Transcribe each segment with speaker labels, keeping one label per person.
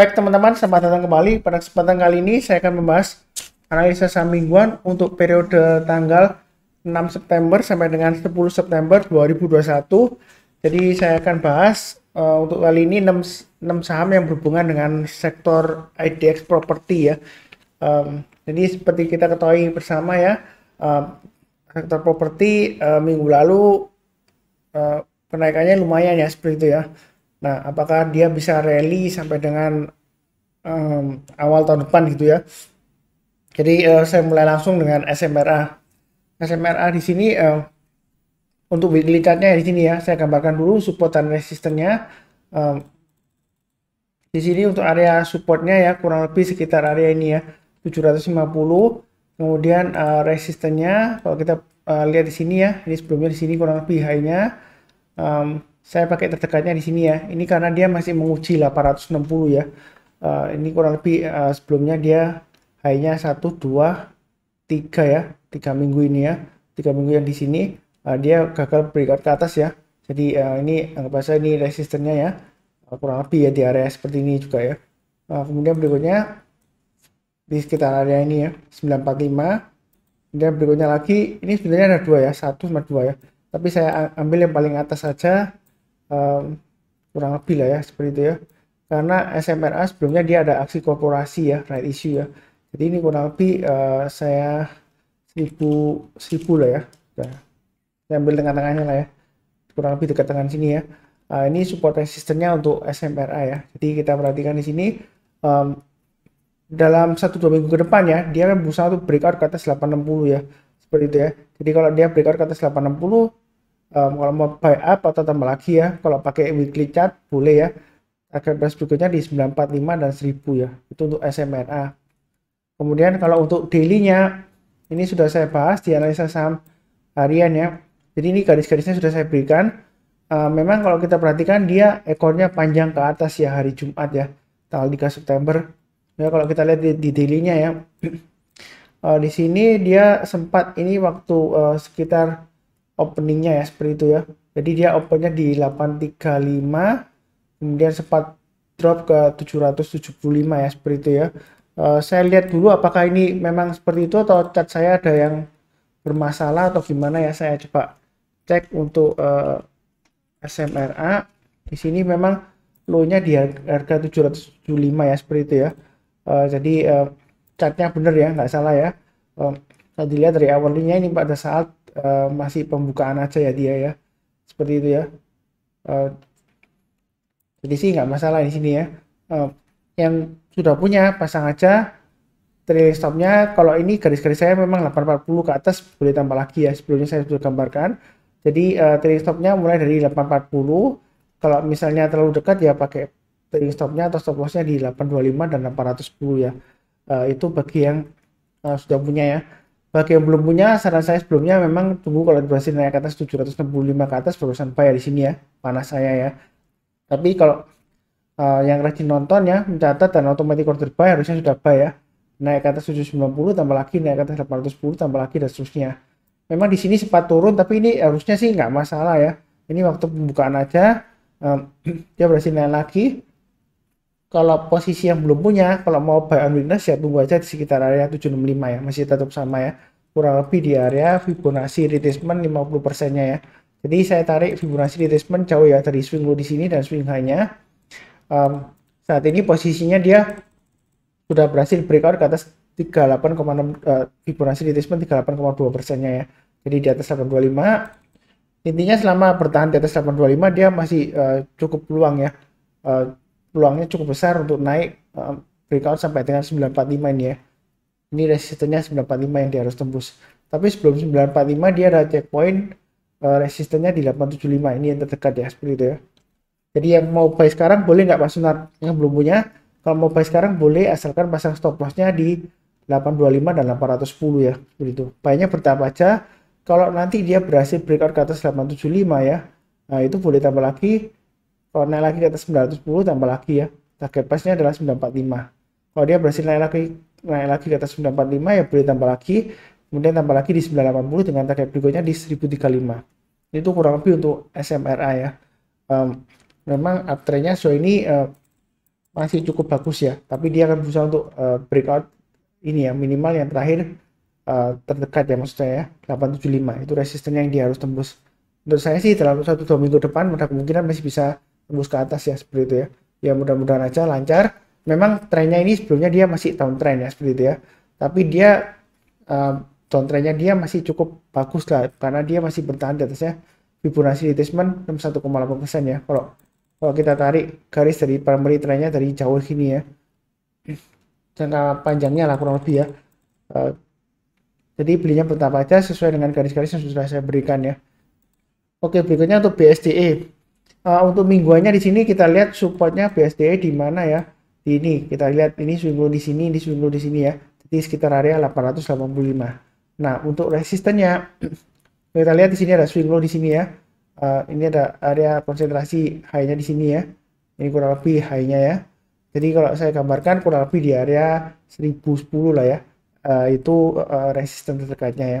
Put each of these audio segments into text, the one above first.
Speaker 1: Baik teman-teman, selamat datang kembali. Pada kesempatan kali ini saya akan membahas analisa saham mingguan untuk periode tanggal 6 September sampai dengan 10 September 2021. Jadi saya akan bahas uh, untuk kali ini 6, 6 saham yang berhubungan dengan sektor IDX properti ya. Um, jadi seperti kita ketahui bersama ya, uh, sektor properti uh, minggu lalu uh, kenaikannya lumayan ya seperti itu ya Nah, apakah dia bisa rally sampai dengan um, awal tahun depan gitu ya? Jadi uh, saya mulai langsung dengan SMRA. SMRA di sini uh, untuk weekly di sini ya, saya gambarkan dulu support dan resistennya. Um, di sini untuk area supportnya ya kurang lebih sekitar area ini ya 750. Kemudian uh, eh, resistennya kalau kita uh, lihat di sini ya, ini sebelumnya di sini kurang lebih high Um, saya pakai terdekatnya di sini ya. Ini karena dia masih menguji 860 ya. Uh, ini kurang lebih uh, sebelumnya dia hanya 1, 2, 3 ya. 3 minggu ini ya. 3 minggu yang di sini uh, dia gagal berikat ke atas ya. Jadi uh, ini anggap saja ini resistennya ya. Uh, kurang lebih ya di area seperti ini juga ya. Uh, kemudian berikutnya di sekitar area ini ya. 945. Kemudian berikutnya lagi ini sebenarnya ada dua ya. satu sama dua ya. Tapi saya ambil yang paling atas saja um, kurang lebih lah ya seperti itu ya karena SMRA sebelumnya dia ada aksi korporasi ya right issue ya jadi ini kurang lebih uh, saya seribu seribu lah ya saya ambil tengah-tengahnya lah ya kurang lebih dekat tengah sini ya uh, ini support resistennya untuk SMRA ya jadi kita perhatikan di sini um, dalam satu dua minggu ke depan ya dia akan berusaha untuk breakout ke atas 860 ya seperti itu ya jadi kalau dia breakout ke atas 860 um, kalau mau buy up atau tambah lagi ya kalau pakai weekly chart boleh ya target price berikutnya di 945 dan 1000 ya itu untuk SMNA kemudian kalau untuk dailynya ini sudah saya bahas di analisa saham harian ya jadi ini garis-garisnya sudah saya berikan uh, memang kalau kita perhatikan dia ekornya panjang ke atas ya hari Jumat ya tanggal 3 September ya kalau kita lihat di, di dailynya ya uh, di sini dia sempat ini waktu uh, sekitar openingnya ya seperti itu ya jadi dia opennya di 835 kemudian sempat drop ke 775 ya seperti itu ya uh, saya lihat dulu apakah ini memang seperti itu atau cat saya ada yang bermasalah atau gimana ya saya coba cek untuk uh, eh, SMRA di sini memang low-nya di harga 775 ya seperti itu ya uh, jadi uh, catnya bener ya nggak salah ya uh, dilihat dari awalnya ini pada saat Eh, masih pembukaan aja ya dia ya seperti itu ya eh, jadi sih nggak masalah di sini ya eh, yang sudah punya pasang aja trailing stopnya kalau ini garis-garis saya memang 840 ke atas boleh tambah lagi ya sebelumnya saya sudah gambarkan jadi trailing stopnya mulai dari 840 kalau misalnya terlalu dekat ya pakai trailing stopnya atau stop lossnya di 825 dan 810 ya itu bagi yang sudah punya ya bagi yang belum punya, saran saya sebelumnya memang tunggu kalau berhasil naik ke atas 765 ke atas barusan bayar di sini ya, panas saya ya. Tapi kalau uh, yang rajin nonton ya, mencatat dan otomatis order buy harusnya sudah buy ya. Naik ke atas 790 tambah lagi, naik ke atas 810 tambah lagi dan seterusnya. Memang di sini sempat turun, tapi ini harusnya sih nggak masalah ya. Ini waktu pembukaan aja, um, dia berhasil naik lagi, kalau posisi yang belum punya, kalau mau buy on weakness ya tunggu aja di sekitar area 765 ya, masih tetap sama ya. Kurang lebih di area Fibonacci retracement 50%-nya ya. Jadi saya tarik Fibonacci retracement jauh ya dari swing low di sini dan swing high-nya. Um, saat ini posisinya dia sudah berhasil breakout ke atas 38,6 uh, eh, Fibonacci retracement 382 persennya ya. Jadi di atas 825. Intinya selama bertahan di atas 825 dia masih uh, cukup peluang ya. Uh, peluangnya cukup besar untuk naik eh, breakout sampai dengan 945 ini ya ini resistennya 945 yang dia harus tembus tapi sebelum 945 dia ada checkpoint uh, eh, resistennya di 875 ini yang terdekat ya seperti itu ya jadi yang mau buy sekarang boleh nggak Pak Sunat yang belum punya kalau mau buy sekarang boleh asalkan pasang stop lossnya di 825 dan 810 ya seperti itu buynya bertambah aja kalau nanti dia berhasil breakout ke atas 875 ya nah itu boleh tambah lagi kalau naik lagi ke atas 910 tambah lagi ya. Target price-nya adalah 945. Kalau dia berhasil naik lagi naik lagi ke atas 945 ya boleh tambah lagi. Kemudian tambah lagi di 980 dengan target berikutnya di 1035. Itu kurang lebih untuk SMRA ya. Um, memang uptrendnya so ini uh, masih cukup bagus ya. Tapi dia akan berusaha untuk uh, breakout ini ya minimal yang terakhir uh, terdekat ya maksudnya ya 875 itu resistennya yang dia harus tembus menurut saya sih dalam satu dua minggu depan mudah kemungkinan masih bisa tembus ke atas ya seperti itu ya ya mudah-mudahan aja lancar memang trennya ini sebelumnya dia masih tahun downtrend ya seperti itu ya tapi dia uh, eh, trennya dia masih cukup bagus lah karena dia masih bertahan di atasnya Fibonacci retracement 61,8% persen ya kalau kalau kita tarik garis dari primary trennya dari jauh gini ya jangka panjangnya lah kurang lebih ya uh, jadi belinya bertahap aja sesuai dengan garis-garis yang sudah saya berikan ya oke berikutnya untuk BSDE uh, untuk mingguannya di sini kita lihat supportnya BSD di mana ya di ini kita lihat ini swing low di sini di swing low di sini ya jadi sekitar area 885 nah untuk resistennya kita lihat di sini ada swing low di sini ya uh, ini ada area konsentrasi high-nya di sini ya ini kurang lebih high-nya ya jadi kalau saya gambarkan kurang lebih di area 1010 lah ya uh, itu uh, resisten terdekatnya ya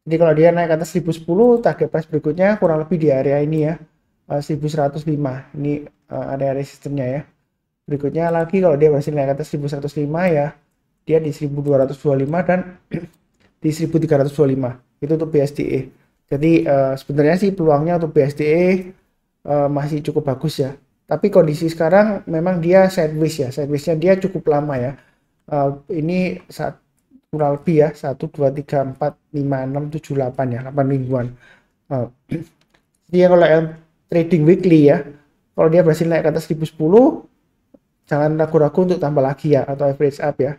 Speaker 1: jadi kalau dia naik ke atas 1010 target price berikutnya kurang lebih di area ini ya 1105 eh, ini uh, area resistennya ya berikutnya lagi kalau dia masih naik atas 1105 ya dia di 1225 dan di 1325 itu untuk BSDE jadi uh, sebenarnya sih peluangnya untuk BSDE uh, masih cukup bagus ya tapi kondisi sekarang memang dia sideways ya sidewaysnya dia cukup lama ya uh, ini saat kurang lebih ya 1, 2, 3, 4, 5, 6, 7, 8 ya 8 mingguan uh, dia kalau trading weekly ya. Kalau dia berhasil naik ke atas 1010, jangan ragu-ragu untuk tambah lagi ya atau average up ya.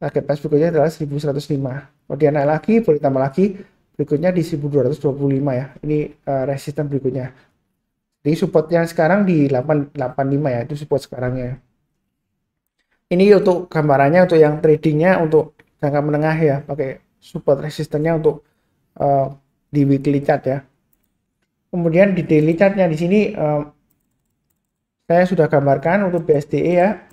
Speaker 1: Target price berikutnya adalah 1105. Kalau dia naik lagi, boleh tambah lagi. Berikutnya di 1225 ya. Ini uh, resisten berikutnya. Jadi supportnya sekarang di 885 ya, itu support sekarangnya. Ini untuk gambarannya untuk yang tradingnya untuk jangka menengah ya, pakai support resistennya untuk uh, di weekly chart ya kemudian di daily chartnya di sini um, saya sudah gambarkan untuk BSDE ya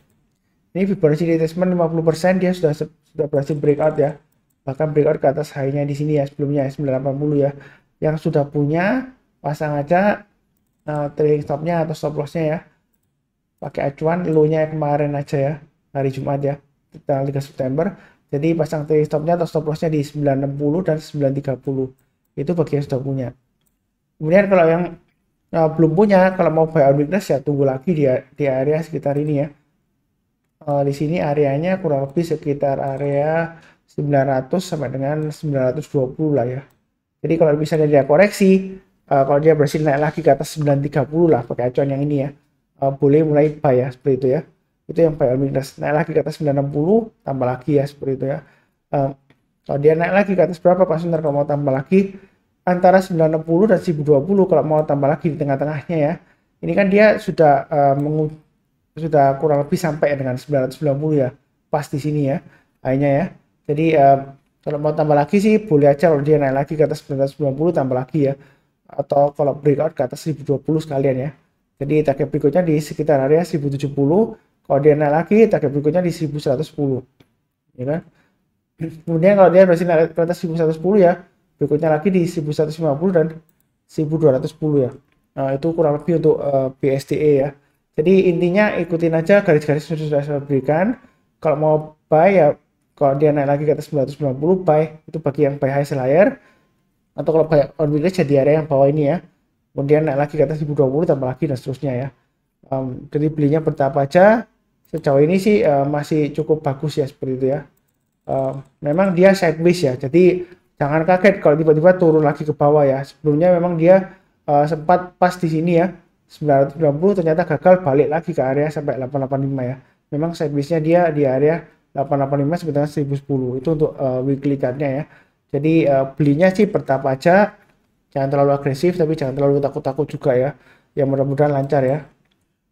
Speaker 1: ini Fibonacci retracement 50% dia sudah sudah berhasil breakout ya bahkan breakout ke atas high di sini ya sebelumnya 980 ya, ya yang sudah punya pasang aja uh, trailing stopnya atau stop lossnya ya pakai acuan low-nya kemarin aja ya hari Jumat ya tanggal 3 September jadi pasang trailing stopnya atau stop lossnya di 960 dan 930 itu bagi yang sudah punya kemudian kalau yang uh, belum punya kalau mau buy on weakness ya tunggu lagi di, di area sekitar ini ya uh, di sini areanya kurang lebih sekitar area 900 sampai dengan 920 lah ya jadi kalau misalnya dia koreksi uh, kalau dia berhasil naik lagi ke atas 930 lah pakai acuan yang ini ya uh, boleh mulai buy ya seperti itu ya itu yang buy on weakness naik lagi ke atas 960 tambah lagi ya seperti itu ya uh, kalau dia naik lagi ke atas berapa pasti ntar kalau mau tambah lagi antara 960 dan 1020 kalau mau tambah lagi di tengah-tengahnya ya. Ini kan dia sudah uh, mengu sudah kurang lebih sampai dengan 990 ya, pas di sini ya, akhirnya ya. Jadi uh, kalau mau tambah lagi sih boleh aja kalau dia naik lagi ke atas 990 tambah lagi ya. Atau kalau breakout ke atas 1020 sekalian ya. Jadi target berikutnya di sekitar area 1070, kalau dia naik lagi target berikutnya di 1110. Ya kan? Kemudian kalau dia berhasil naik ke atas 1110 ya, berikutnya lagi di 1150 dan 1210 ya nah, itu kurang lebih untuk uh, eh, BSDE ya jadi intinya ikutin aja garis-garis yang sudah saya berikan kalau mau buy ya kalau dia naik lagi ke atas 990 buy itu bagi yang buy high layer atau kalau buy on weekly jadi area yang bawah ini ya kemudian naik lagi ke atas 1020 tambah lagi dan seterusnya ya um, jadi belinya bertahap aja sejauh ini sih uh, masih cukup bagus ya seperti itu ya uh, memang dia sideways ya jadi jangan kaget kalau tiba-tiba turun lagi ke bawah ya. Sebelumnya memang dia uh, sempat pas di sini ya. 990 ternyata gagal balik lagi ke area sampai 885 ya. Memang servisnya dia di area 885 sebetulnya 1010 itu untuk uh, weekly chartnya ya. Jadi uh, belinya sih bertahap aja, jangan terlalu agresif tapi jangan terlalu takut-takut juga ya. Ya mudah-mudahan lancar ya.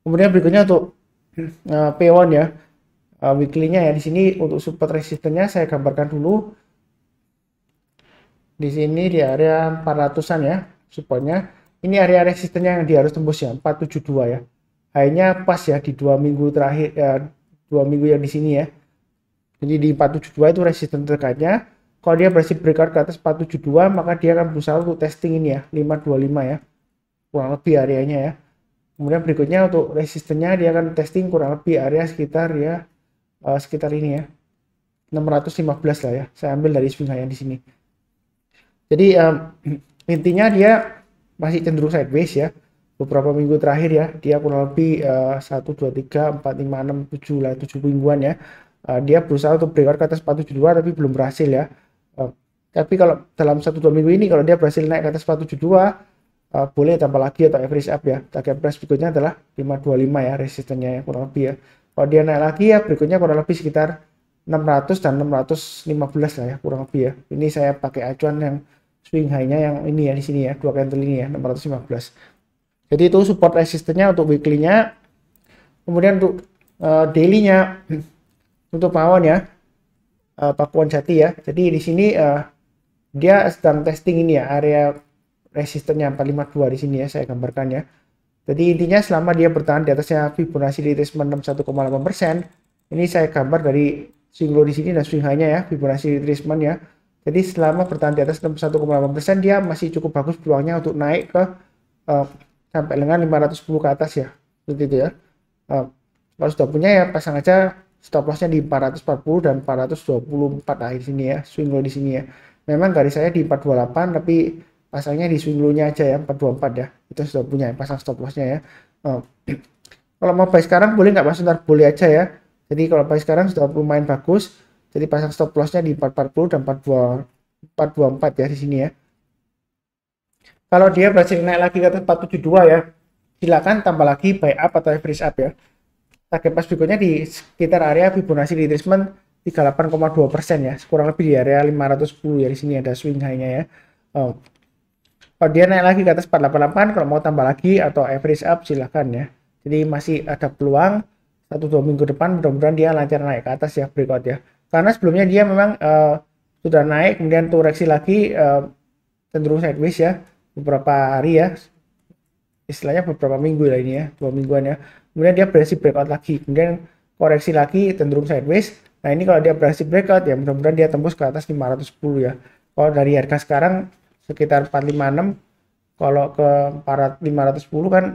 Speaker 1: Kemudian berikutnya untuk uh, P1 ya, uh, weekly-nya ya di sini untuk support resistennya saya gambarkan dulu di sini di area 400-an ya supportnya ini area resistennya yang dia harus tembus ya 472 ya akhirnya pas ya di dua minggu terakhir ya, dua minggu yang di sini ya jadi di 472 itu resisten terkaitnya kalau dia berhasil breakout ke atas 472 maka dia akan berusaha untuk testing ini ya 525 ya kurang lebih areanya ya kemudian berikutnya untuk resistennya dia akan testing kurang lebih area sekitar ya uh, sekitar ini ya 615 lah ya saya ambil dari swing high yang di sini jadi um, intinya dia masih cenderung sideways ya. Beberapa minggu terakhir ya, dia kurang lebih uh, 1, 2, 3, 4, 5, 6, 7 lah, 7 mingguan ya. Uh, dia berusaha untuk breakout ke atas 472 tapi belum berhasil ya. Uh, tapi kalau dalam satu dua minggu ini kalau dia berhasil naik ke atas 472 uh, eh, boleh tambah lagi atau average up ya. Target price berikutnya adalah 525 ya resistennya ya, kurang lebih ya. Kalau dia naik lagi ya berikutnya kurang lebih sekitar 600 dan 615 lah ya kurang lebih ya. Ini saya pakai acuan yang swing high-nya yang ini ya di sini ya, dua candle ini ya 615. Jadi itu support resistennya untuk weekly-nya. Kemudian untuk uh, daily-nya untuk pawan ya. Uh, Pakuan Jati ya. Jadi di sini uh, dia sedang testing ini ya area resistennya 452 di sini ya saya gambarkan ya. Jadi intinya selama dia bertahan di atasnya Fibonacci retracement 61,8 ini saya gambar dari swing low di sini dan swing high-nya ya Fibonacci retracement ya jadi selama bertahan di atas 61,8% dia masih cukup bagus peluangnya untuk naik ke uh, sampai dengan 510 ke atas ya. Seperti itu ya. Uh, kalau sudah punya ya pasang aja stop lossnya di 440 dan 424 akhir sini ya. Swing low di sini ya. Memang garis saya di 428 tapi pasangnya di swing low-nya aja ya 424 ya. Itu sudah punya ya, pasang stop lossnya ya. Uh, kalau mau buy sekarang boleh nggak Pas ntar boleh aja ya. Jadi kalau buy sekarang sudah lumayan bagus jadi pasang stop lossnya di 440 dan 424 ya di sini ya. Kalau dia berhasil naik lagi ke atas 472 ya, silakan tambah lagi buy up atau average up ya. Target pas berikutnya di sekitar area Fibonacci retracement 38,2 persen ya, kurang lebih di area 510 ya di sini ada swing high-nya ya. Oh. Kalau dia naik lagi ke atas 488, kalau mau tambah lagi atau average up silahkan ya. Jadi masih ada peluang satu dua minggu depan mudah-mudahan dia lancar naik ke atas ya berikut ya karena sebelumnya dia memang uh, sudah naik kemudian koreksi lagi uh, cenderung sideways ya beberapa hari ya istilahnya beberapa minggu lah ini ya dua mingguan ya kemudian dia berhasil breakout lagi kemudian koreksi lagi cenderung sideways nah ini kalau dia berhasil breakout ya mudah-mudahan dia tembus ke atas 510 ya kalau dari harga sekarang sekitar 456 kalau ke 510 kan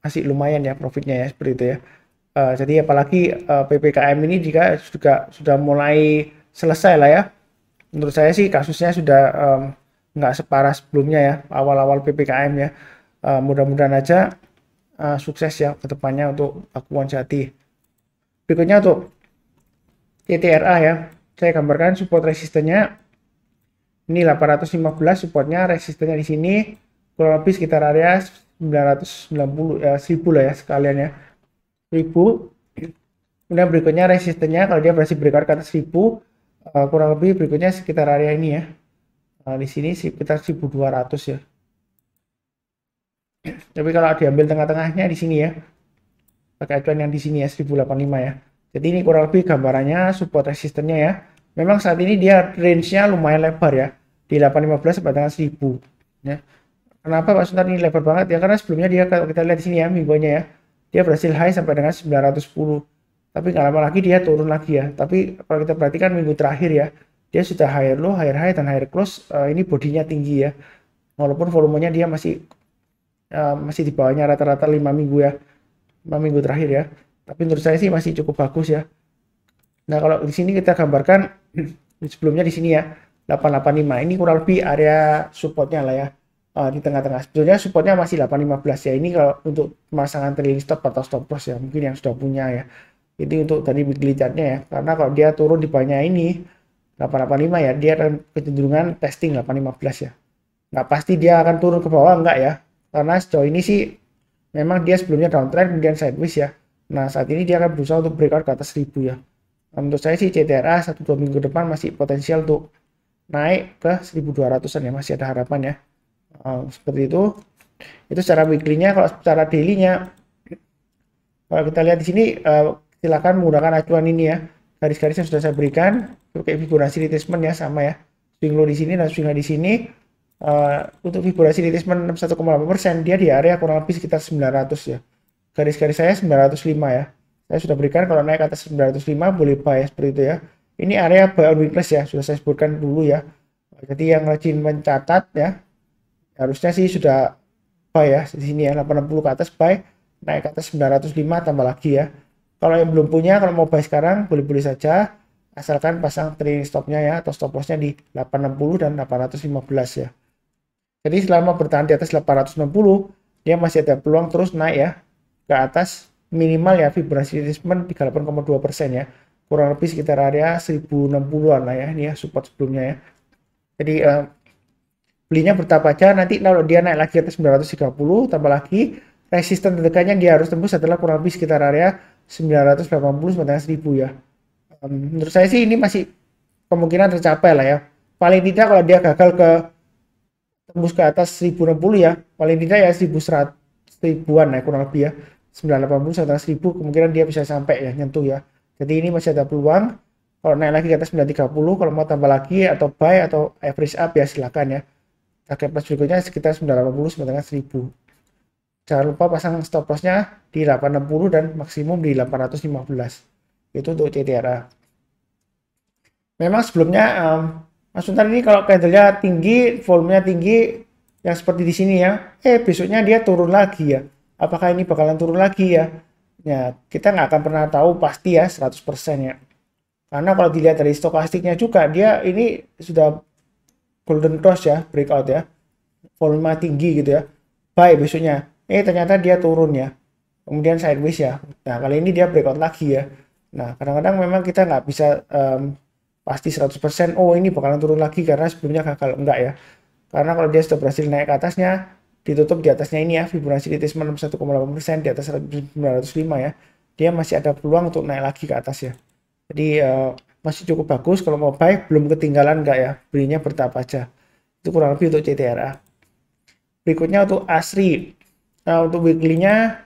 Speaker 1: masih lumayan ya profitnya ya seperti itu ya Eh, jadi apalagi uh, eh, PPKM ini jika juga sudah mulai selesai lah ya. Menurut saya sih kasusnya sudah um, separah sebelumnya ya, awal-awal PPKM ya. Uh, mudah-mudahan aja uh, sukses ya ke depannya untuk Akuan Jati. Berikutnya untuk TTRA ya. Saya gambarkan support resistennya. Ini 815 supportnya, resistennya di sini kurang lebih sekitar area 990 ya, 1000 lah ya sekalian ya 1000 kemudian berikutnya resistennya kalau dia berhasil breakout ke atas 1000 eh, kurang lebih berikutnya sekitar area ini ya eh, di sini sekitar 1200 ya tapi kalau diambil tengah-tengahnya di sini ya pakai acuan yang di sini ya 1085 ya jadi ini kurang lebih gambarannya support resistennya ya memang saat ini dia range-nya lumayan lebar ya di 815 sampai dengan 1000 ya kenapa Pak Suntar ini lebar banget ya karena sebelumnya dia kalau kita lihat di sini ya mingguannya ya dia berhasil high sampai dengan 910 tapi nggak lama lagi dia turun lagi ya tapi kalau kita perhatikan minggu terakhir ya dia sudah higher low higher high dan higher close uh, ini bodinya tinggi ya walaupun volumenya dia masih uh, masih di bawahnya rata-rata 5 minggu ya 5 minggu terakhir ya tapi menurut saya sih masih cukup bagus ya nah kalau di sini kita gambarkan sebelumnya di sini ya 885 ini kurang lebih area supportnya lah ya Ah, di tengah-tengah sebetulnya supportnya masih 815 ya ini kalau untuk pemasangan trailing stop atau stop loss ya mungkin yang sudah punya ya ini untuk tadi weekly chartnya ya karena kalau dia turun di bawahnya ini 885 ya dia akan kecenderungan testing 815 ya nggak pasti dia akan turun ke bawah enggak ya karena sejauh ini sih memang dia sebelumnya downtrend kemudian sideways ya nah saat ini dia akan berusaha untuk breakout ke atas 1000 ya nah, menurut saya sih CTRA 1-2 minggu depan masih potensial untuk naik ke 1200an ya masih ada harapan ya Oh, seperti itu itu secara weekly-nya kalau secara daily-nya kalau kita lihat di sini eh, silakan menggunakan acuan ini ya garis-garis yang sudah saya berikan kayak figurasi retracement ya sama ya swing low di sini dan swing high di sini eh, untuk figurasi retracement 61,8% dia di area kurang lebih sekitar 900 ya garis-garis saya 905 ya saya sudah berikan kalau naik ke atas 905 boleh buy ya, seperti itu ya ini area buy on weakness ya sudah saya sebutkan dulu ya jadi yang rajin mencatat ya harusnya sih sudah buy ya di sini ya 860 ke atas buy naik ke atas 905 tambah lagi ya kalau yang belum punya kalau mau buy sekarang boleh-boleh saja asalkan pasang trailing stopnya ya atau stop lossnya di 860 dan 815 ya jadi selama bertahan di atas 860 dia masih ada peluang terus naik ya ke atas minimal ya vibrasi di 38,2 persen ya kurang lebih sekitar area 1060-an lah ya ini ya support sebelumnya ya jadi eh, belinya bertahap aja nanti kalau dia naik lagi atas 930 tambah lagi resisten terdekatnya dia harus tembus setelah kurang lebih sekitar area 980 sampai 1000 ya um, menurut saya sih ini masih kemungkinan tercapai lah ya paling tidak kalau dia gagal ke tembus ke atas 1060 ya paling tidak ya 1100 ribuan ya kurang lebih ya 980 sampai 1000 kemungkinan dia bisa sampai ya nyentuh ya jadi ini masih ada peluang kalau naik lagi ke atas 930 kalau mau tambah lagi atau buy atau average up ya silakan ya target price berikutnya sekitar 980 sampai dengan 1000 jangan lupa pasang stop lossnya di 860 dan maksimum di 815 itu untuk CTRA memang sebelumnya um, Mas ini kalau candlenya tinggi volumenya tinggi yang seperti di sini ya eh besoknya dia turun lagi ya apakah ini bakalan turun lagi ya ya kita nggak akan pernah tahu pasti ya 100% ya karena kalau dilihat dari stokastiknya juga dia ini sudah golden cross ya breakout ya volume tinggi gitu ya baik besoknya eh ternyata dia turun ya kemudian sideways ya nah kali ini dia breakout lagi ya nah kadang-kadang memang kita nggak bisa um, pasti 100% oh ini bakalan turun lagi karena sebelumnya gagal enggak ya karena kalau dia sudah berhasil naik ke atasnya ditutup di atasnya ini ya Fibonacci retracement 1,8% di atas 905 ya dia masih ada peluang untuk naik lagi ke atas ya jadi uh, masih cukup bagus kalau mau buy belum ketinggalan nggak ya belinya bertahap aja itu kurang lebih untuk CTRA berikutnya untuk ASRI nah untuk weekly-nya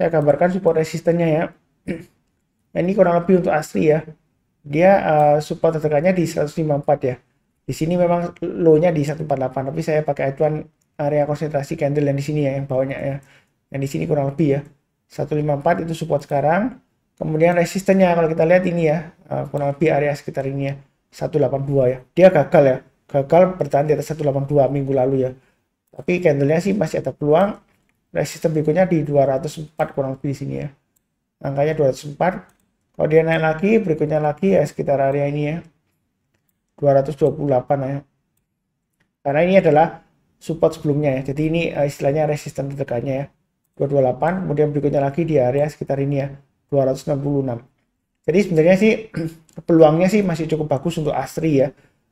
Speaker 1: saya kabarkan support resistennya ya nah, ini kurang lebih untuk ASRI ya dia uh, support terdekatnya di 154 ya di sini memang low-nya di 148 tapi saya pakai acuan area konsentrasi candle yang di sini ya yang bawahnya ya yang di sini kurang lebih ya 154 itu support sekarang Kemudian resistennya kalau kita lihat ini ya, eh, kurang lebih area sekitar ini ya, 182 ya. Dia gagal ya, gagal bertahan di atas 182 minggu lalu ya. Tapi candlenya sih masih ada peluang. Resisten berikutnya di 204 kurang lebih di sini ya. Angkanya 204. Kalau dia naik lagi, berikutnya lagi ya sekitar area ini ya. 228 ya. Karena ini adalah support sebelumnya ya. Jadi ini eh, istilahnya resisten terdekatnya ya. 228, kemudian berikutnya lagi di area sekitar ini ya. 266. Jadi sebenarnya sih peluangnya sih masih cukup bagus untuk Astri ya.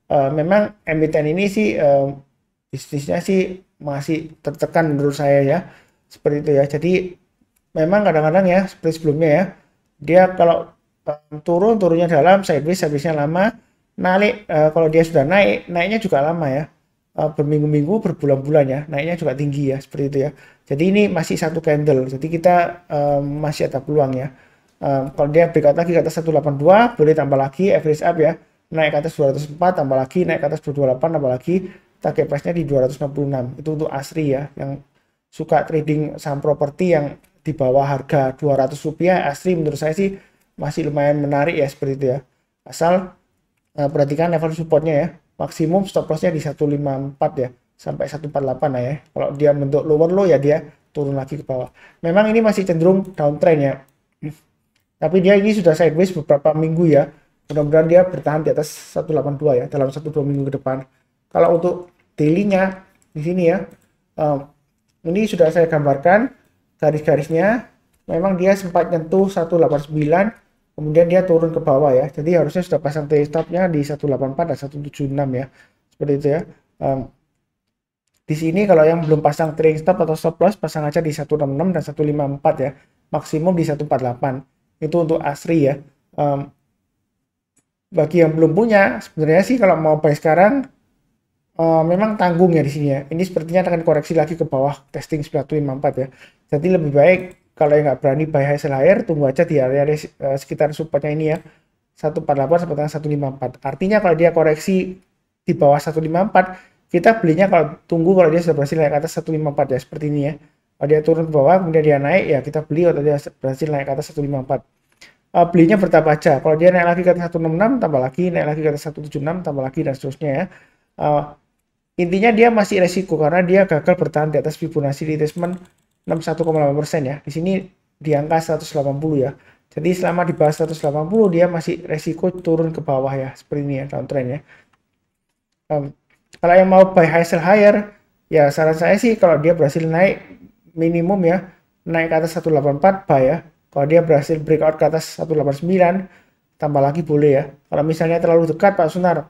Speaker 1: Eh, memang memang emiten ini sih eh, bisnisnya sih masih tertekan menurut saya ya. Seperti itu ya. Jadi memang kadang-kadang ya seperti sebelumnya ya. Dia kalau eh, turun turunnya dalam, sideways sidewaysnya lama, naik kalau dia sudah naik, naiknya juga lama ya. Eh, berminggu-minggu berbulan-bulan ya naiknya juga tinggi ya seperti itu ya jadi ini masih satu candle jadi kita um, masih ada peluang ya um, kalau dia breakout lagi ke atas 182 boleh tambah lagi average up ya naik ke atas 204 tambah lagi naik ke atas 228 tambah lagi target price-nya di 266 itu untuk asri ya yang suka trading saham properti yang di bawah harga 200 rupiah asri menurut saya sih masih lumayan menarik ya seperti itu ya asal uh, perhatikan level supportnya ya maksimum stop lossnya di 154 ya sampai 148 lah ya kalau dia bentuk lower low ya dia turun lagi ke bawah memang ini masih cenderung downtrend ya tapi dia ini sudah sideways beberapa minggu ya mudah-mudahan dia bertahan di atas 182 ya dalam 1-2 minggu ke depan kalau untuk daily-nya di sini ya um, ini sudah saya gambarkan garis-garisnya memang dia sempat nyentuh 189 kemudian dia turun ke bawah ya jadi harusnya sudah pasang tail stopnya di 184 dan 176 ya seperti itu ya um, di sini kalau yang belum pasang trailing stop atau stop loss pasang aja di 166 dan 154 ya maksimum di 148 itu untuk asri ya um, bagi yang belum punya sebenarnya sih kalau mau buy sekarang um, memang tanggung ya di sini ya ini sepertinya akan koreksi lagi ke bawah testing 154 ya jadi lebih baik kalau yang nggak berani buy high sell tunggu aja di area, area uh, sekitar supportnya ini ya. 148 sampai 154. Artinya kalau dia koreksi di bawah 154, kita belinya kalau tunggu kalau dia sudah berhasil naik ke atas 154 ya seperti ini ya. Kalau dia turun ke bawah kemudian dia naik ya kita beli kalau dia berhasil naik ke atas 154. Uh, eh, belinya bertambah aja. Kalau dia naik lagi ke atas 166 tambah lagi, naik lagi ke atas 176 tambah lagi dan seterusnya ya. Uh, intinya dia masih resiko karena dia gagal bertahan di atas Fibonacci retracement 61,8 persen ya. Di sini di angka 180 ya. Jadi selama di bawah 180 dia masih resiko turun ke bawah ya. Seperti ini ya downtrend ya. Um, kalau yang mau buy high sell higher, ya saran saya sih kalau dia berhasil naik minimum ya naik ke atas 184 buy ya. Kalau dia berhasil breakout ke atas 189 tambah lagi boleh ya. Kalau misalnya terlalu dekat Pak Sunar,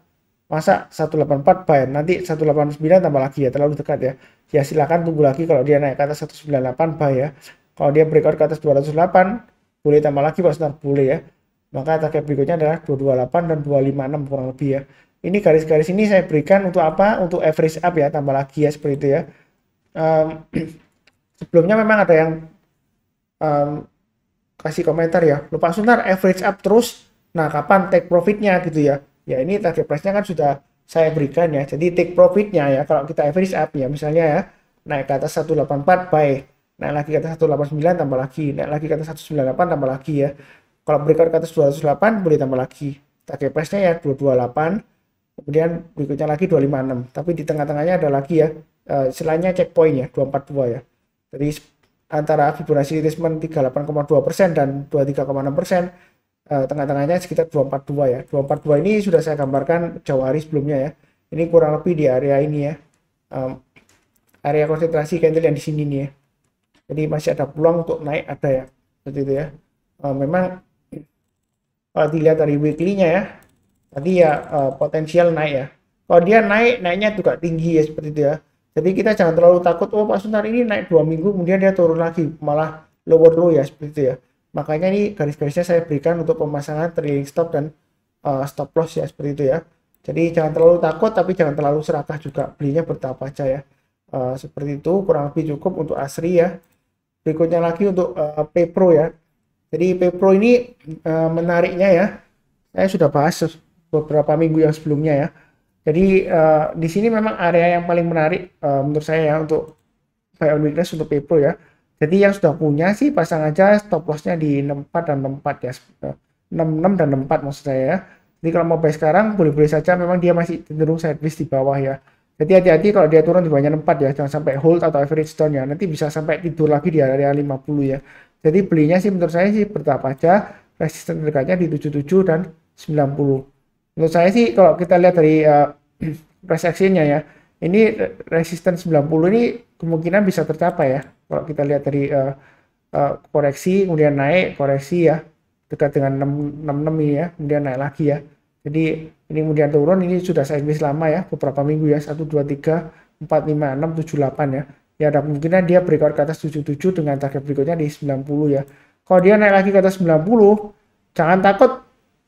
Speaker 1: masa 184 buy nanti 189 tambah lagi ya terlalu dekat ya ya silahkan tunggu lagi kalau dia naik ke atas 198 buy ya kalau dia breakout ke atas 208 boleh tambah lagi Pak Sunar boleh ya maka target berikutnya adalah 228 dan 256 kurang lebih ya ini garis-garis ini saya berikan untuk apa untuk average up ya tambah lagi ya seperti itu ya um, sebelumnya memang ada yang um, kasih komentar ya lupa Sunar average up terus nah kapan take profitnya gitu ya ya ini target price-nya kan sudah saya berikan ya. Jadi take profitnya ya kalau kita average up ya misalnya ya naik ke atas 184 buy, naik lagi ke atas 189 tambah lagi, naik lagi ke atas 198 tambah lagi ya. Kalau berikan ke atas 208 boleh tambah lagi. Target price-nya ya 228, kemudian berikutnya lagi 256. Tapi di tengah-tengahnya ada lagi ya uh, selainnya checkpoint ya 242 ya. Jadi antara Fibonacci retracement 38,2% dan 23,6% Eh, tengah-tengahnya sekitar 242 ya 242 ini sudah saya gambarkan jauh hari sebelumnya ya ini kurang lebih di area ini ya um, area konsentrasi candle yang di sini nih ya jadi masih ada peluang untuk naik ada ya seperti itu ya Um, memang kalau dilihat dari weekly-nya ya tadi ya uh, potensial naik ya kalau dia naik naiknya juga tinggi ya seperti itu ya jadi kita jangan terlalu takut, oh Pak Sunar ini naik dua minggu kemudian dia turun lagi, malah lower low ya seperti itu ya. Makanya ini garis-garisnya saya berikan untuk pemasangan trailing stop dan uh, stop loss ya seperti itu ya. Jadi jangan terlalu takut tapi jangan terlalu serakah juga belinya bertahap aja ya. Uh, seperti itu kurang lebih cukup untuk Asri ya. Berikutnya lagi untuk uh, eh, Pro ya. Jadi Pro ini uh, menariknya ya. Saya sudah bahas beberapa minggu yang sebelumnya ya. Jadi uh, di sini memang area yang paling menarik uh, menurut saya ya untuk buy on weakness untuk Pro ya jadi yang sudah punya sih pasang aja stop lossnya di 64 dan 64 ya. 66 eh, dan 64 maksud saya ya. Jadi kalau mau buy sekarang boleh-boleh saja memang dia masih cenderung sideways di bawah ya. Jadi hati-hati kalau dia turun di bawahnya 4 ya, jangan sampai hold atau average down ya. Nanti bisa sampai tidur lagi di area 50 ya. Jadi belinya sih menurut saya sih bertahap aja resisten terdekatnya di 77 dan 90. Menurut saya sih kalau kita lihat dari uh, eh, price ya, ini resisten 90 ini kemungkinan bisa tercapai ya. Kalau kita lihat dari uh, uh, koreksi, kemudian naik, koreksi ya, dekat dengan 66 ini ya, kemudian naik lagi ya. Jadi ini kemudian turun, ini sudah saya sideways lama ya, beberapa minggu ya, 1, 2, 3, 4, 5, 6, 7, 8 ya. Ya ada kemungkinan dia breakout ke atas 77 dengan target berikutnya di 90 ya. Kalau dia naik lagi ke atas 90, jangan takut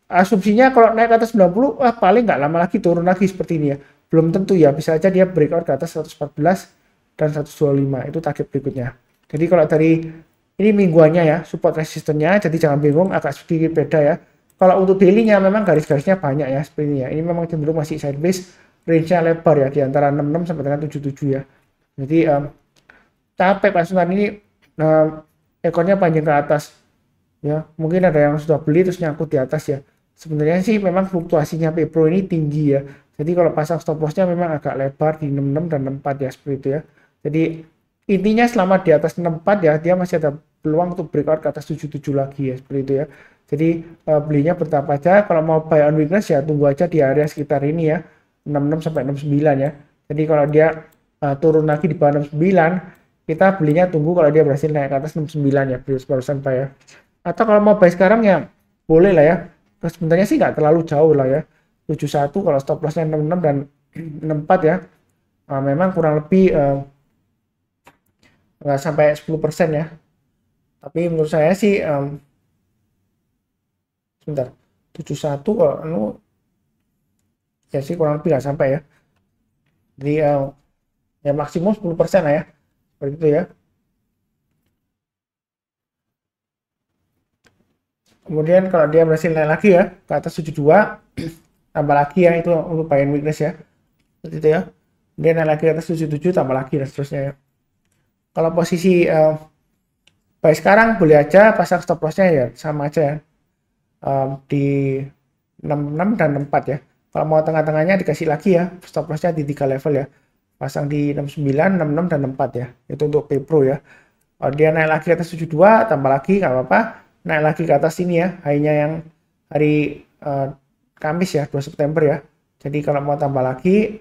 Speaker 1: asumsinya kalau naik ke atas 90, wah paling nggak lama lagi turun lagi seperti ini ya. Belum tentu ya, bisa aja dia breakout ke atas 114, dan 125 itu target berikutnya jadi kalau dari ini mingguannya ya support resistennya jadi jangan bingung agak sedikit beda ya kalau untuk dailynya memang garis-garisnya banyak ya seperti ini ya ini memang cenderung masih sideways range-nya lebar ya di antara 66 sampai dengan 77 ya jadi um, capek pasukan ini um, ekornya panjang ke atas ya mungkin ada yang sudah beli terus nyangkut di atas ya sebenarnya sih memang fluktuasinya Pepro ini tinggi ya jadi kalau pasang stop lossnya memang agak lebar di 66 dan 64 ya seperti itu ya jadi intinya selama di atas 64 ya dia masih ada peluang untuk breakout ke atas 77 lagi ya seperti itu ya. Jadi uh, belinya bertahap aja. Kalau mau buy on weakness ya tunggu aja di area sekitar ini ya 66 sampai 69 ya. Jadi kalau dia uh, turun lagi di bawah 69 kita belinya tunggu kalau dia berhasil naik ke atas 69 ya barusan pak ya. Atau kalau mau buy sekarang ya boleh lah ya. Terus sebenarnya sih nggak terlalu jauh lah ya. 71 kalau stop lossnya 66 dan 64 ya. Uh, memang kurang lebih uh, nggak sampai 10% ya. Tapi menurut saya sih um, sebentar 71 kalau eh, anu ya sih kurang lebih nggak sampai ya. Jadi um, ya maksimum 10% lah ya. Seperti itu ya. Kemudian kalau dia berhasil naik lagi ya ke atas 72 tambah lagi ya itu untuk buying weakness ya. Seperti itu ya. Dia naik lagi ke atas 77 tambah lagi dan seterusnya ya kalau posisi uh, baik sekarang boleh aja pasang stop lossnya ya sama aja ya um, di 66 dan 64 ya kalau mau tengah-tengahnya dikasih lagi ya stop lossnya di tiga level ya pasang di 69, 66 dan 64 ya itu untuk P Pro ya kalau dia naik lagi ke atas 72 tambah lagi nggak apa-apa naik lagi ke atas sini ya hanya yang hari uh, Kamis ya 2 September ya jadi kalau mau tambah lagi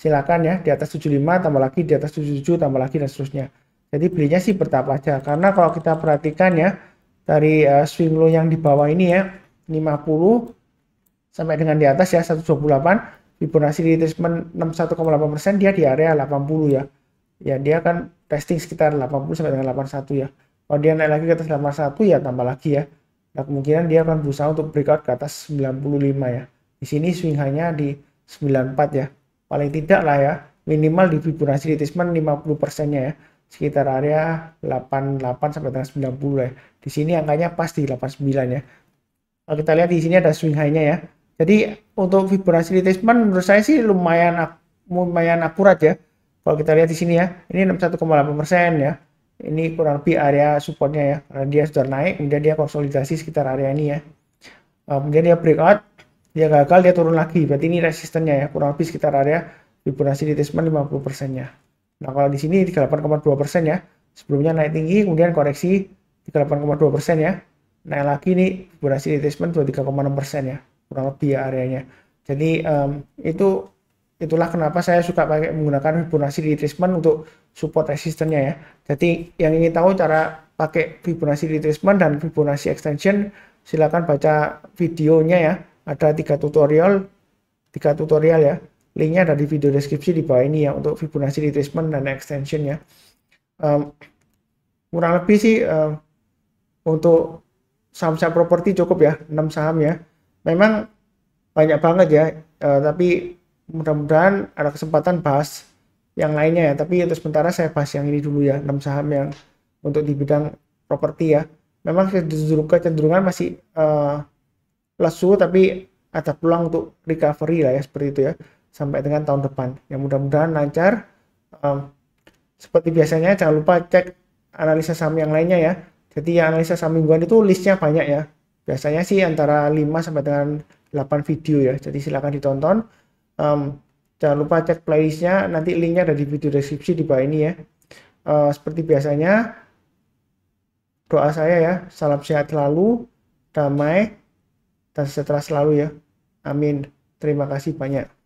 Speaker 1: silakan ya di atas 75 tambah lagi di atas 77 tambah lagi dan seterusnya jadi belinya sih bertahap aja karena kalau kita perhatikan ya dari uh, swing low yang di bawah ini ya 50 sampai dengan di atas ya 128 Fibonacci retracement 61,8% dia di area 80 ya ya dia akan testing sekitar 80 sampai dengan 81 ya kalau dia naik lagi ke atas 81 ya tambah lagi ya nah kemungkinan dia akan berusaha untuk breakout ke atas 95 ya di sini swing hanya di 94 ya paling tidak lah ya minimal di Fibonacci retracement 50 persennya ya sekitar area 88 sampai dengan 90 ya. Di sini angkanya pas di 89 ya. Kalau kita lihat di sini ada swing high-nya ya. Jadi untuk Fibonacci retracement menurut saya sih lumayan lumayan akurat ya. Kalau kita lihat di sini ya, ini 61,8% ya. Ini kurang lebih area supportnya ya. Karena dia sudah naik, kemudian dia konsolidasi sekitar area ini ya. Kemudian dia breakout dia gagal dia turun lagi berarti ini resistennya ya kurang lebih sekitar area Fibonacci retracement 50 persennya nah kalau di sini 38,2 persen ya sebelumnya naik tinggi kemudian koreksi 38,2 persen ya naik lagi ini Fibonacci retracement 23,6 persen ya kurang lebih ya areanya jadi um, itu itulah kenapa saya suka pakai menggunakan Fibonacci retracement untuk support resistennya ya. Jadi yang ingin tahu cara pakai Fibonacci retracement dan Fibonacci extension silakan baca videonya ya ada tiga tutorial tiga tutorial ya linknya ada di video deskripsi di bawah ini ya untuk Fibonacci retracement dan extension ya um, kurang lebih sih um, untuk saham-saham properti cukup ya enam saham ya memang banyak banget ya uh, tapi mudah-mudahan ada kesempatan bahas yang lainnya ya tapi untuk sementara saya bahas yang ini dulu ya enam saham yang untuk di bidang properti ya memang kecenderungan masih uh, lesu tapi ada peluang untuk recovery lah ya seperti itu ya sampai dengan tahun depan Yang mudah-mudahan lancar um, seperti biasanya jangan lupa cek analisa saham yang lainnya ya jadi yang analisa saham mingguan itu listnya banyak ya biasanya sih antara 5 sampai dengan 8 video ya jadi silahkan ditonton um, jangan lupa cek playlistnya nanti linknya ada di video deskripsi di bawah ini ya uh, seperti biasanya doa saya ya salam sehat selalu damai setelah selalu ya. Amin. Terima kasih banyak.